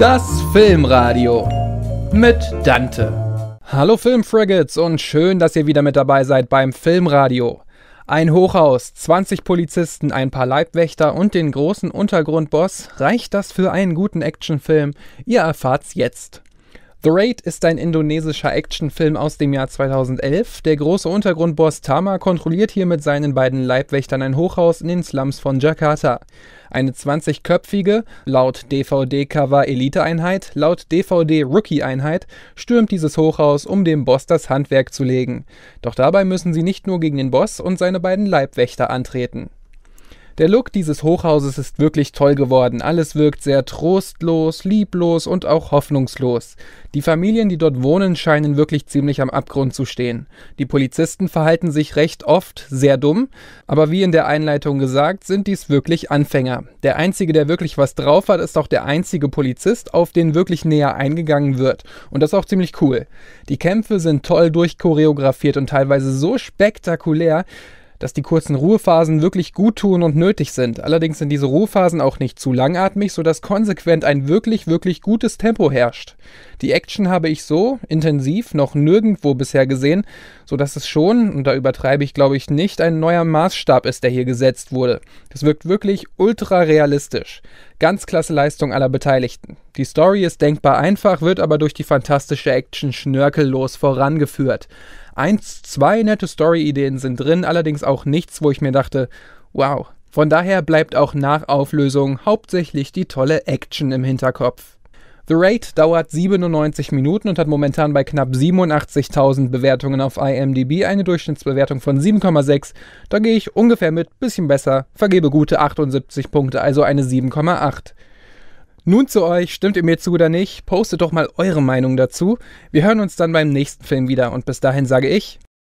Das Filmradio mit Dante. Hallo Filmfriggates und schön, dass ihr wieder mit dabei seid beim Filmradio. Ein Hochhaus, 20 Polizisten, ein paar Leibwächter und den großen Untergrundboss, reicht das für einen guten Actionfilm? Ihr erfahrt's jetzt. The Raid ist ein indonesischer Actionfilm aus dem Jahr 2011. Der große Untergrundboss Tama kontrolliert hier mit seinen beiden Leibwächtern ein Hochhaus in den Slums von Jakarta. Eine 20-köpfige, laut DVD-Cover Elite-Einheit, laut DVD-Rookie-Einheit, stürmt dieses Hochhaus, um dem Boss das Handwerk zu legen. Doch dabei müssen sie nicht nur gegen den Boss und seine beiden Leibwächter antreten. Der Look dieses Hochhauses ist wirklich toll geworden. Alles wirkt sehr trostlos, lieblos und auch hoffnungslos. Die Familien, die dort wohnen, scheinen wirklich ziemlich am Abgrund zu stehen. Die Polizisten verhalten sich recht oft sehr dumm, aber wie in der Einleitung gesagt, sind dies wirklich Anfänger. Der einzige, der wirklich was drauf hat, ist auch der einzige Polizist, auf den wirklich näher eingegangen wird. Und das ist auch ziemlich cool. Die Kämpfe sind toll durchchoreografiert und teilweise so spektakulär, dass die kurzen Ruhephasen wirklich gut tun und nötig sind. Allerdings sind diese Ruhephasen auch nicht zu langatmig, sodass konsequent ein wirklich, wirklich gutes Tempo herrscht. Die Action habe ich so intensiv noch nirgendwo bisher gesehen, sodass es schon, und da übertreibe ich glaube ich nicht, ein neuer Maßstab ist, der hier gesetzt wurde. Es wirkt wirklich ultra realistisch. Ganz klasse Leistung aller Beteiligten. Die Story ist denkbar einfach, wird aber durch die fantastische Action schnörkellos vorangeführt. Eins, zwei nette Story-Ideen sind drin, allerdings auch nichts, wo ich mir dachte, wow. Von daher bleibt auch nach Auflösung hauptsächlich die tolle Action im Hinterkopf. The Raid dauert 97 Minuten und hat momentan bei knapp 87.000 Bewertungen auf IMDb eine Durchschnittsbewertung von 7,6. Da gehe ich ungefähr mit, bisschen besser, vergebe gute 78 Punkte, also eine 7,8. Nun zu euch, stimmt ihr mir zu oder nicht? Postet doch mal eure Meinung dazu. Wir hören uns dann beim nächsten Film wieder und bis dahin sage ich